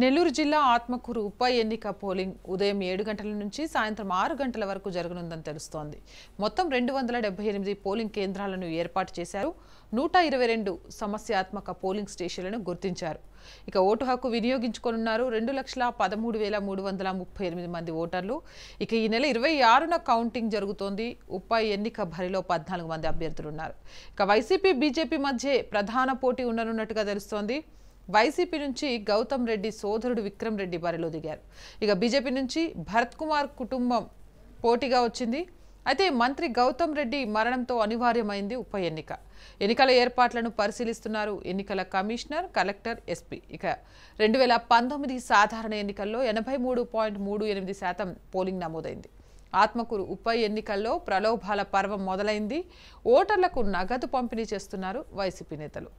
నెల్లూరు జిల్లా ఆత్మకూరు ఉప ఎన్నిక పోలింగ్ ఉదయం ఏడు గంటల నుంచి సాయంత్రం ఆరు గంటల వరకు జరగనుందని తెలుస్తోంది మొత్తం రెండు వందల డెబ్బై ఎనిమిది పోలింగ్ కేంద్రాలను ఏర్పాటు చేశారు నూట ఇరవై రెండు సమస్యాత్మక పోలింగ్ స్టేషన్లను గుర్తించారు ఇక ఓటు హక్కు వినియోగించుకోనున్నారు రెండు లక్షల పదమూడు వేల మూడు వందల ముప్పై ఎనిమిది మంది ఓటర్లు ఇక ఈ నెల ఇరవై ఆరున కౌంటింగ్ జరుగుతోంది ఉప ఎన్నిక భరిలో పద్నాలుగు మంది అభ్యర్థులున్నారు ఇక వైసీపీ బీజేపీ మధ్య ప్రధాన పోటీ ఉండనున్నట్టుగా తెలుస్తోంది వైసీపీ నుంచి గౌతమ్ రెడ్డి సోదరుడు విక్రమ్ రెడ్డి బరిలో దిగారు ఇక బీజేపీ నుంచి భరత్ కుమార్ కుటుంబం పోటీగా వచ్చింది అయితే మంత్రి గౌతమ్ రెడ్డి మరణంతో అనివార్యమైంది ఉప ఎన్నిక ఎన్నికల ఏర్పాట్లను పరిశీలిస్తున్నారు ఎన్నికల కమిషనర్ కలెక్టర్ ఎస్పీ ఇక రెండు వేల పంతొమ్మిది సాధారణ ఎన్నికల్లో ఎనభై మూడు పాయింట్ మూడు ఎనిమిది శాతం పోలింగ్ నమోదైంది ఆత్మకూరు ఉప ఎన్నికల్లో ప్రలోభాల పర్వం మొదలైంది ఓటర్లకు నగదు పంపిణీ చేస్తున్నారు వైసీపీ నేతలు